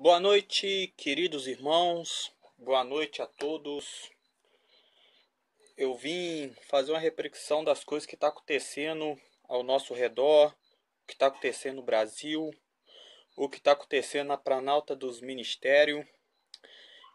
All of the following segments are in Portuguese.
Boa noite, queridos irmãos. Boa noite a todos. Eu vim fazer uma reflexão das coisas que está acontecendo ao nosso redor, o que está acontecendo no Brasil, o que está acontecendo na Planalta dos Ministérios.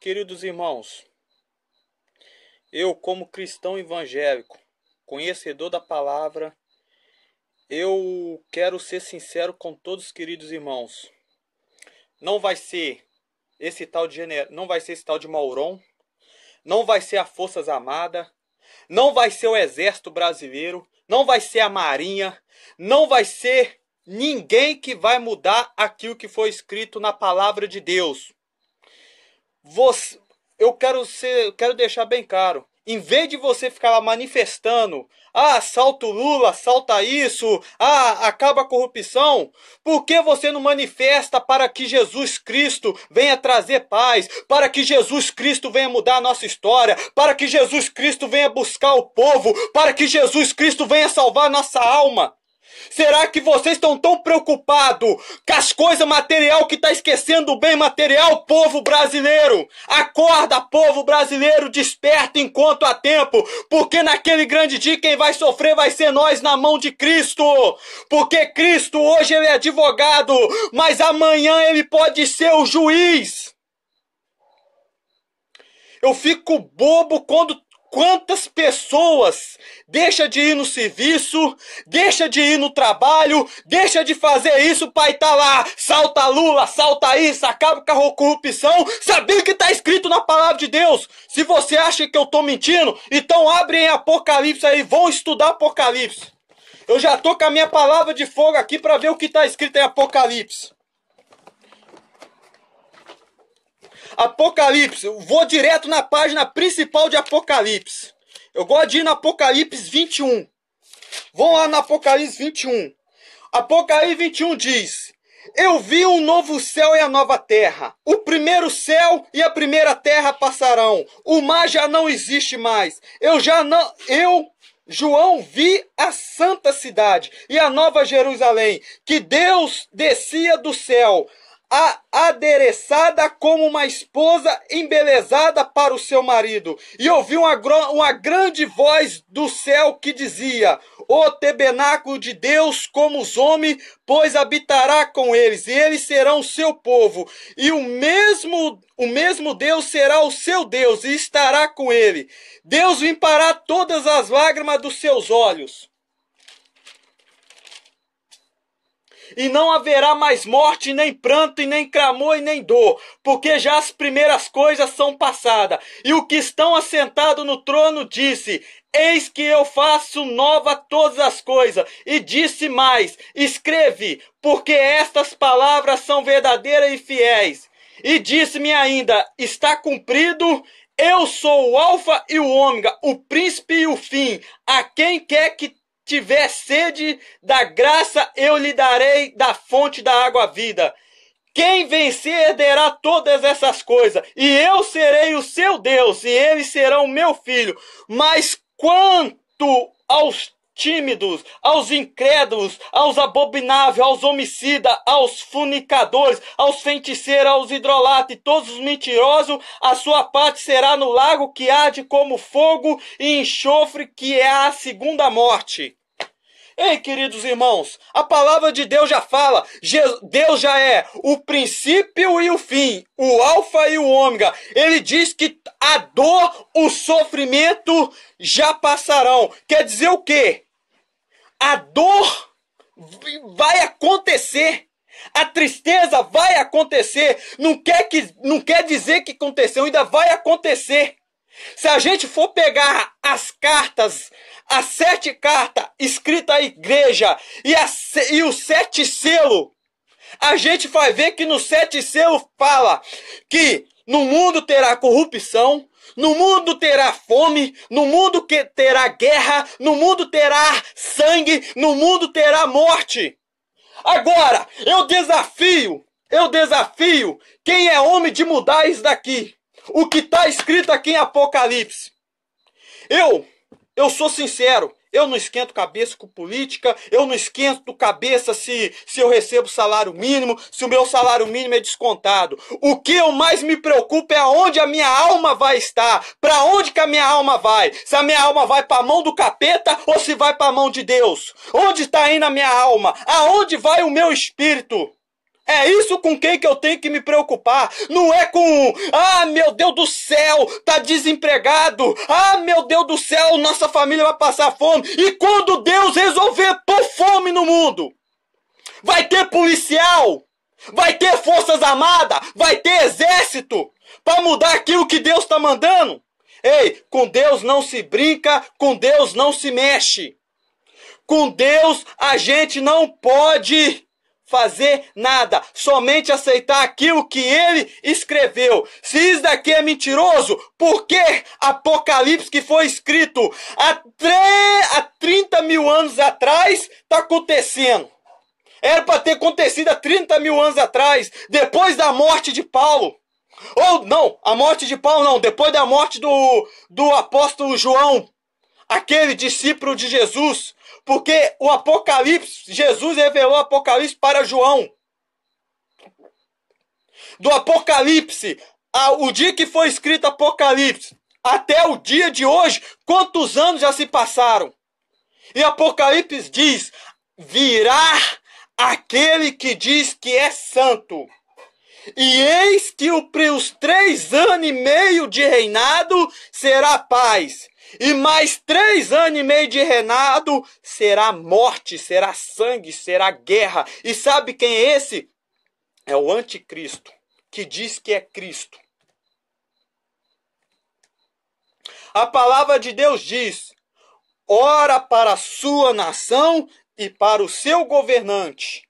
Queridos irmãos, eu, como cristão evangélico, conhecedor da palavra, eu quero ser sincero com todos os queridos irmãos não vai ser esse tal de não vai ser esse tal de Mauron, não vai ser a Forças Armada, não vai ser o Exército Brasileiro, não vai ser a Marinha, não vai ser ninguém que vai mudar aquilo que foi escrito na palavra de Deus. Você, eu quero ser, eu quero deixar bem claro em vez de você ficar lá manifestando, ah, salta o Lula, salta isso, ah, acaba a corrupção, por que você não manifesta para que Jesus Cristo venha trazer paz, para que Jesus Cristo venha mudar a nossa história, para que Jesus Cristo venha buscar o povo, para que Jesus Cristo venha salvar a nossa alma? Será que vocês estão tão preocupados com as coisas material que está esquecendo o bem material, povo brasileiro? Acorda, povo brasileiro, desperta enquanto há tempo, porque naquele grande dia quem vai sofrer vai ser nós na mão de Cristo. Porque Cristo hoje ele é advogado, mas amanhã ele pode ser o juiz. Eu fico bobo quando Quantas pessoas deixa de ir no serviço, deixa de ir no trabalho, deixa de fazer isso para estar tá lá, salta Lula, salta isso, acaba com a corrupção, sabendo que está escrito na palavra de Deus. Se você acha que eu estou mentindo, então abrem Apocalipse aí, vão estudar Apocalipse. Eu já tô com a minha palavra de fogo aqui para ver o que está escrito em Apocalipse. Apocalipse, eu vou direto na página principal de Apocalipse. Eu gosto de ir no Apocalipse 21. Vão lá no Apocalipse 21. Apocalipse 21 diz: Eu vi um novo céu e a nova terra. O primeiro céu e a primeira terra passarão. O mar já não existe mais. Eu já não. Eu João vi a santa cidade e a nova Jerusalém, que Deus descia do céu, a adereçada como uma esposa embelezada para o seu marido. E ouvi uma, uma grande voz do céu que dizia: O tabernáculo de Deus como os homens, pois habitará com eles, e eles serão seu povo. E o mesmo o mesmo Deus será o seu Deus e estará com ele. Deus limpará todas as lágrimas dos seus olhos. e não haverá mais morte, nem pranto, e nem clamor, e nem dor, porque já as primeiras coisas são passadas. E o que estão assentado no trono disse: Eis que eu faço nova todas as coisas. E disse mais: Escreve, porque estas palavras são verdadeiras e fiéis. E disse-me ainda: Está cumprido. Eu sou o Alfa e o Ômega, o príncipe e o fim. A quem quer que tiver sede da graça, eu lhe darei da fonte da água vida. Quem vencer herderá todas essas coisas, e eu serei o seu Deus, e eles serão meu filho. Mas quanto aos tímidos, aos incrédulos, aos abomináveis, aos homicidas, aos funicadores, aos feiticeiros, aos e todos os mentirosos, a sua parte será no lago que arde como fogo e enxofre, que é a segunda morte. Ei, queridos irmãos, a palavra de Deus já fala. Deus já é o princípio e o fim, o alfa e o ômega. Ele diz que a dor, o sofrimento já passarão. Quer dizer o quê? A dor vai acontecer. A tristeza vai acontecer, não quer, que, não quer dizer que aconteceu, ainda vai acontecer. Se a gente for pegar as cartas, as sete cartas escritas à igreja e, a, e o sete selo, a gente vai ver que no sete selo fala que no mundo terá corrupção, no mundo terá fome, no mundo que terá guerra, no mundo terá sangue, no mundo terá morte. Agora, eu desafio, eu desafio quem é homem de mudar isso daqui o que está escrito aqui em Apocalipse. Eu, eu sou sincero, eu não esquento cabeça com política, eu não esquento cabeça se, se eu recebo salário mínimo, se o meu salário mínimo é descontado. O que eu mais me preocupo é aonde a minha alma vai estar, para onde que a minha alma vai, se a minha alma vai para a mão do capeta ou se vai para a mão de Deus. Onde está aí na minha alma? Aonde vai o meu espírito? É isso com quem que eu tenho que me preocupar. Não é com, ah, meu Deus do céu, tá desempregado. Ah, meu Deus do céu, nossa família vai passar fome. E quando Deus resolver pôr fome no mundo, vai ter policial, vai ter forças armadas, vai ter exército para mudar aquilo que Deus está mandando. Ei, com Deus não se brinca, com Deus não se mexe. Com Deus a gente não pode fazer nada, somente aceitar aquilo que ele escreveu. Se isso daqui é mentiroso, por que Apocalipse que foi escrito há, há 30 mil anos atrás está acontecendo? Era para ter acontecido há 30 mil anos atrás, depois da morte de Paulo. Ou não, a morte de Paulo não, depois da morte do, do apóstolo João, aquele discípulo de Jesus porque o Apocalipse, Jesus revelou o Apocalipse para João. Do Apocalipse, ao, o dia que foi escrito Apocalipse, até o dia de hoje, quantos anos já se passaram? E Apocalipse diz: virá aquele que diz que é santo. E eis que os três anos e meio de reinado será paz. E mais três anos e meio de reinado será morte, será sangue, será guerra. E sabe quem é esse? É o anticristo, que diz que é Cristo. A palavra de Deus diz: ora para a sua nação e para o seu governante.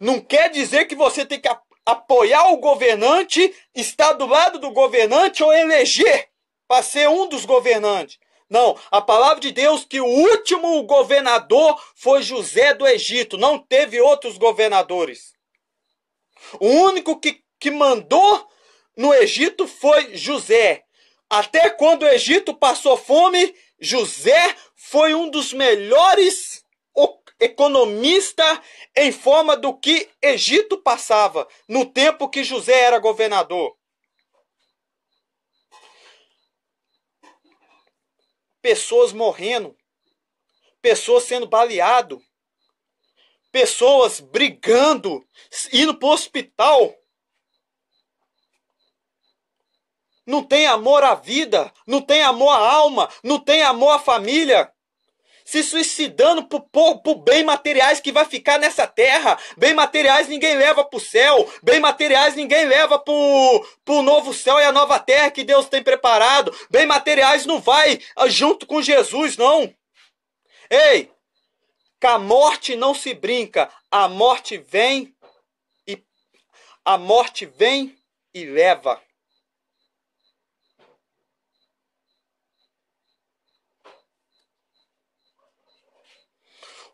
Não quer dizer que você tem que apoiar o governante, estar do lado do governante ou eleger para ser um dos governantes. Não, a palavra de Deus que o último governador foi José do Egito, não teve outros governadores. O único que, que mandou no Egito foi José. Até quando o Egito passou fome, José foi um dos melhores economista em forma do que Egito passava no tempo que José era governador. pessoas morrendo, pessoas sendo baleado, pessoas brigando, indo para o hospital. Não tem amor à vida, não tem amor à alma, não tem amor à família se suicidando por, por, por bem materiais que vai ficar nessa terra. Bem materiais ninguém leva pro céu. Bem materiais ninguém leva pro, pro novo céu e a nova terra que Deus tem preparado. Bem materiais não vai ah, junto com Jesus, não. Ei, com a morte não se brinca. A morte vem e a morte vem e leva.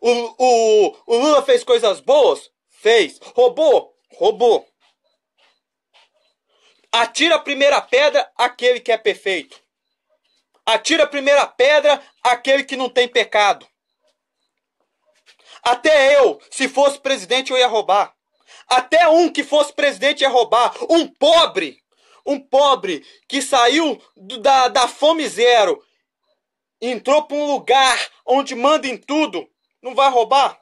O, o, o Lula fez coisas boas? Fez. Roubou? Roubou. Atira a primeira pedra aquele que é perfeito. Atira a primeira pedra aquele que não tem pecado. Até eu, se fosse presidente, eu ia roubar. Até um que fosse presidente ia roubar. Um pobre, um pobre que saiu da, da fome zero, entrou para um lugar onde manda em tudo, não vai roubar?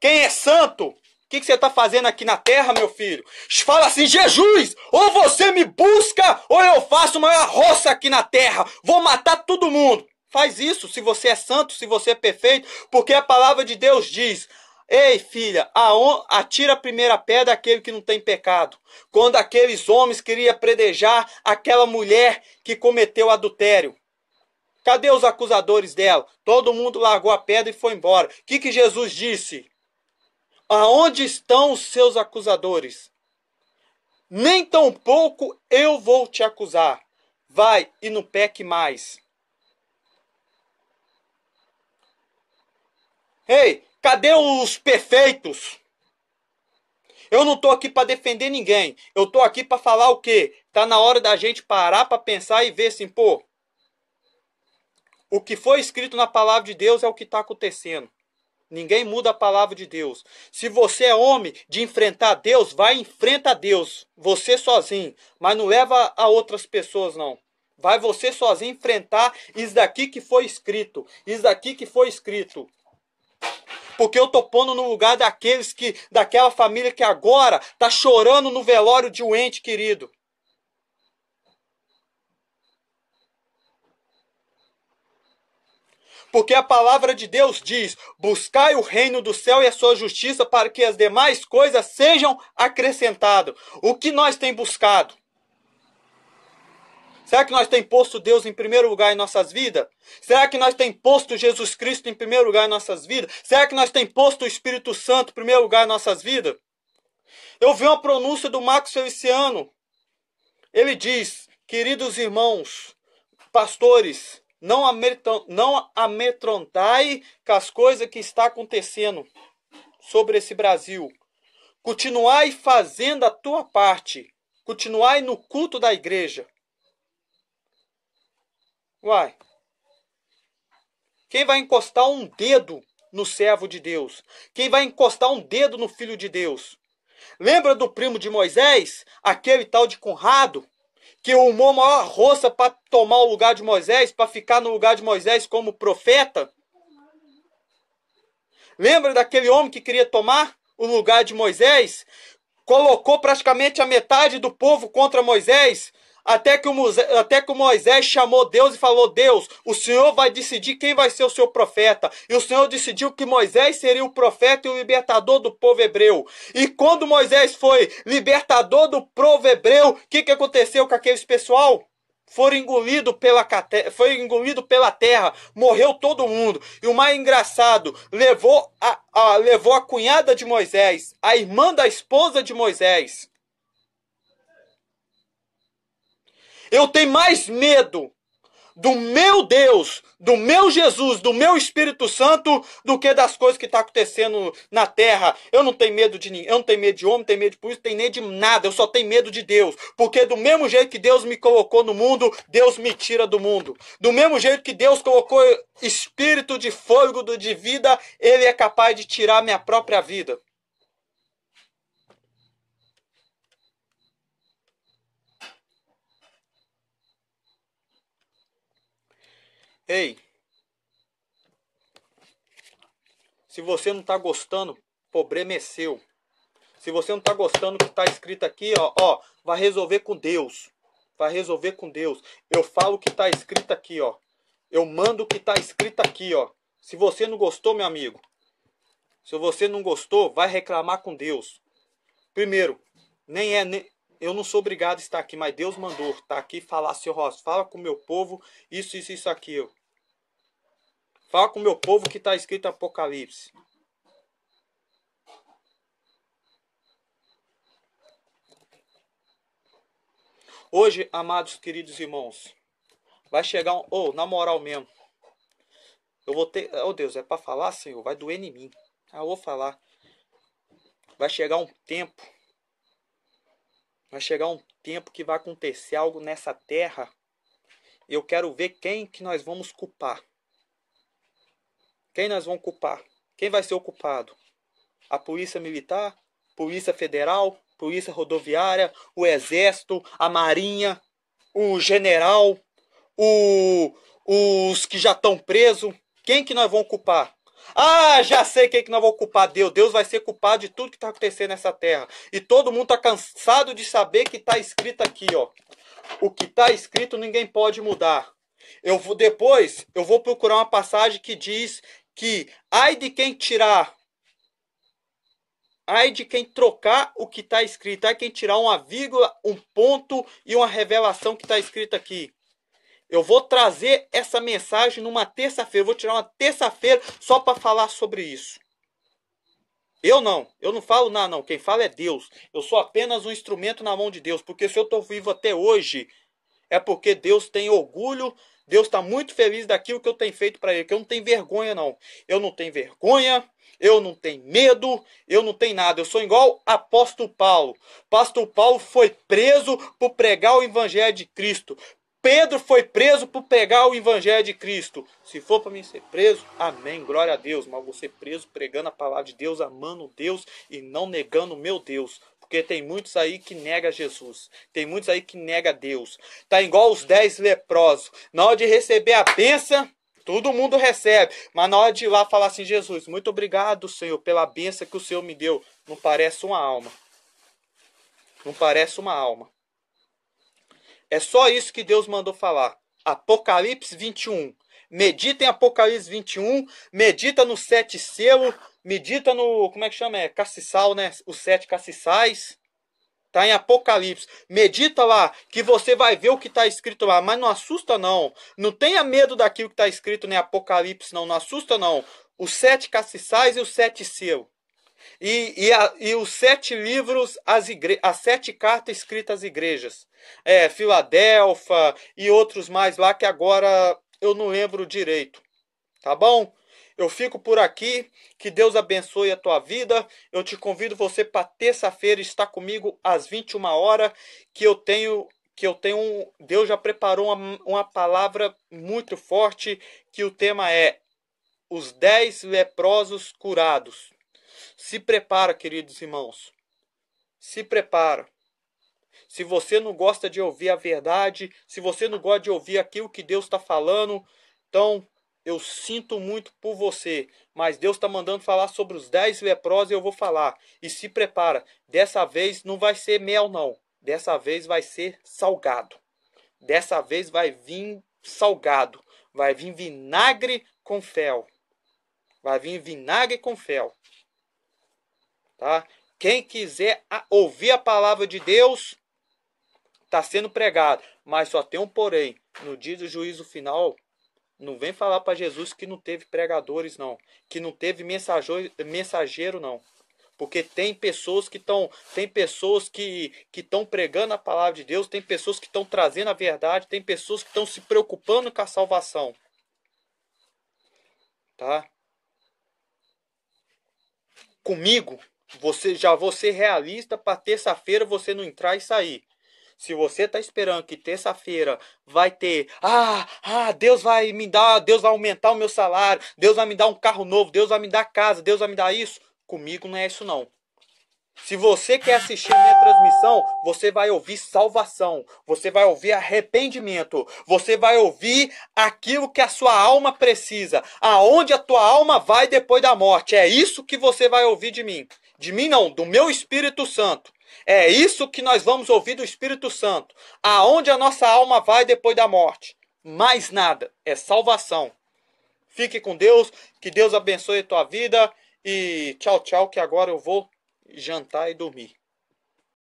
Quem é santo? O que, que você está fazendo aqui na terra, meu filho? Fala assim, Jesus, ou você me busca, ou eu faço uma roça aqui na terra. Vou matar todo mundo. Faz isso, se você é santo, se você é perfeito, porque a palavra de Deus diz, Ei, filha, atira a primeira pedra aquele que não tem pecado. Quando aqueles homens queriam predejar aquela mulher que cometeu adultério. Cadê os acusadores dela? Todo mundo largou a pedra e foi embora. O que, que Jesus disse? Aonde estão os seus acusadores? Nem tão pouco eu vou te acusar. Vai e não peque mais. Ei, cadê os perfeitos? Eu não estou aqui para defender ninguém. Eu estou aqui para falar o quê? Tá na hora da gente parar para pensar e ver assim, pô, o que foi escrito na palavra de Deus é o que está acontecendo. Ninguém muda a palavra de Deus. Se você é homem de enfrentar Deus, vai enfrenta Deus, você sozinho, mas não leva a outras pessoas não. Vai você sozinho enfrentar isso daqui que foi escrito, isso daqui que foi escrito. Porque eu tô pondo no lugar daqueles que daquela família que agora tá chorando no velório de um ente querido. porque a palavra de Deus diz: buscai o reino do céu e a sua justiça, para que as demais coisas sejam acrescentadas. O que nós tem buscado? Será que nós tem posto Deus em primeiro lugar em nossas vidas? Será que nós tem posto Jesus Cristo em primeiro lugar em nossas vidas? Será que nós tem posto o Espírito Santo em primeiro lugar em nossas vidas? Eu vi uma pronúncia do Max Feliciano. Ele diz: "Queridos irmãos, pastores, não, ametron, não amedrontai com as coisas que está acontecendo sobre esse Brasil. Continuai fazendo a tua parte. Continuai no culto da igreja. Uai. Quem vai encostar um dedo no servo de Deus? Quem vai encostar um dedo no filho de Deus? Lembra do primo de Moisés? Aquele tal de Conrado? que arrumou a maior roça para tomar o lugar de Moisés, para ficar no lugar de Moisés como profeta? Lembra daquele homem que queria tomar o lugar de Moisés? Colocou praticamente a metade do povo contra Moisés, até que, Moisés, até que Moisés chamou Deus e falou: Deus, o Senhor vai decidir quem vai ser o seu profeta. E o Senhor decidiu que Moisés seria o profeta e o libertador do povo hebreu. E quando Moisés foi libertador do povo hebreu, o que, que aconteceu com aqueles pessoal? Foram engolido pela, foi engolido pela terra, morreu todo mundo. E o mais engraçado, levou a, a, levou a cunhada de Moisés, a irmã da esposa de Moisés Eu tenho mais medo do meu Deus, do meu Jesus, do meu Espírito Santo, do que das coisas que está acontecendo na terra. Eu não tenho medo de ninguém, eu não tenho medo de homem, não tenho medo de polícia, não tenho medo de nada, eu só tenho medo de Deus. Porque do mesmo jeito que Deus me colocou no mundo, Deus me tira do mundo. Do mesmo jeito que Deus colocou espírito de fogo, de vida, Ele é capaz de tirar minha própria vida. Ei, se você não está gostando, problema é seu. Se você não está gostando do que está escrito aqui, ó, ó, vai resolver com Deus. Vai resolver com Deus. Eu falo o que está escrito aqui, ó. Eu mando o que está escrito aqui, ó. Se você não gostou, meu amigo, se você não gostou, vai reclamar com Deus. Primeiro, nem é nem, eu não sou obrigado a estar aqui, mas Deus mandou estar tá aqui falar, seu rosto, fala com o meu povo, isso, isso, isso, aquilo. Fala com o meu povo que está escrito Apocalipse. Hoje, amados queridos irmãos, vai chegar um. Ou, oh, na moral mesmo. Eu vou ter. Oh Deus, é para falar, Senhor? Vai doer em mim. Ah, eu vou falar. Vai chegar um tempo. Vai chegar um tempo que vai acontecer algo nessa terra. Eu quero ver quem que nós vamos culpar. Quem nós vamos culpar? Quem vai ser o culpado? A Polícia Militar? Polícia Federal? Polícia Rodoviária? O Exército? A Marinha? O General? O, os que já estão presos? Quem que nós vamos culpar? Ah, já sei quem que nós vamos culpar Deus. Deus vai ser culpado de tudo que está acontecendo nessa terra. E todo mundo está cansado de saber que está escrito aqui, ó. O que está escrito ninguém pode mudar. Eu vou depois, eu vou procurar uma passagem que diz que ai de quem tirar, ai de quem trocar o que está escrito, ai de quem tirar uma vírgula, um ponto e uma revelação que está escrito aqui. Eu vou trazer essa mensagem numa terça-feira, vou tirar uma terça-feira só para falar sobre isso. Eu não, eu não falo nada, não. Quem fala é Deus. Eu sou apenas um instrumento na mão de Deus. Porque se eu estou vivo até hoje, é porque Deus tem orgulho Deus está muito feliz daquilo que eu tenho feito para Ele, que eu não tenho vergonha, não. Eu não tenho vergonha, eu não tenho medo, eu não tenho nada. Eu sou igual apóstolo Paulo. Apóstolo Paulo foi preso por pregar o Evangelho de Cristo. Pedro foi preso por pregar o Evangelho de Cristo. Se for para mim ser preso, amém, glória a Deus. Mas vou ser preso pregando a palavra de Deus, amando Deus e não negando meu Deus. Porque tem muitos aí que nega Jesus. Tem muitos aí que nega Deus. Tá igual os dez leprosos. Na hora de receber a bênção, todo mundo recebe. Mas na hora de ir lá falar assim, Jesus, muito obrigado, Senhor, pela bênção que o Senhor me deu. Não parece uma alma. Não parece uma alma. É só isso que Deus mandou falar. Apocalipse 21. Medita em Apocalipse 21, medita no sete selos, medita no. Como é que chama? É castiçal, né? Os sete caciçais. Tá em Apocalipse. Medita lá, que você vai ver o que está escrito lá. Mas não assusta, não. Não tenha medo daquilo que está escrito em Apocalipse, não. Não assusta, não. Os sete caciçais e os sete selos. E, e, a, e, os sete livros, as, igre... as sete cartas escritas às igrejas. É, Filadélfia e outros mais lá que agora eu não lembro direito. Tá bom? Eu fico por aqui. Que Deus abençoe a tua vida. Eu te convido você para terça-feira estar comigo às 21 horas, que eu tenho que eu tenho um, Deus já preparou uma, uma palavra muito forte que o tema é os dez leprosos curados. Se prepara, queridos irmãos. Se prepara. Se você não gosta de ouvir a verdade, se você não gosta de ouvir aquilo que Deus está falando, então eu sinto muito por você, mas Deus está mandando falar sobre os dez leprosos e eu vou falar. E se prepara, dessa vez não vai ser mel não, dessa vez vai ser salgado. Dessa vez vai vir salgado, vai vir vinagre com fel. Vai vir vinagre com fel. Tá? Quem quiser ouvir a palavra de Deus, está sendo pregado, mas só tem um porém. No dia do juízo final, não vem falar para Jesus que não teve pregadores, não. Que não teve mensageiro, não. Porque tem pessoas que estão. Tem pessoas que estão pregando a palavra de Deus, tem pessoas que estão trazendo a verdade, tem pessoas que estão se preocupando com a salvação. Tá? Comigo, você já vou ser realista para terça-feira você não entrar e sair. Se você está esperando que terça-feira vai ter, ah, ah, Deus vai me dar, Deus vai aumentar o meu salário, Deus vai me dar um carro novo, Deus vai me dar casa, Deus vai me dar isso, comigo não é isso não. Se você quer assistir a minha transmissão, você vai ouvir salvação, você vai ouvir arrependimento, você vai ouvir aquilo que a sua alma precisa, aonde a tua alma vai depois da morte. É isso que você vai ouvir de mim. De mim não, do meu Espírito Santo. É isso que nós vamos ouvir do Espírito Santo. Aonde a nossa alma vai depois da morte? Mais nada, é salvação. Fique com Deus, que Deus abençoe a tua vida e tchau, tchau, que agora eu vou jantar e dormir.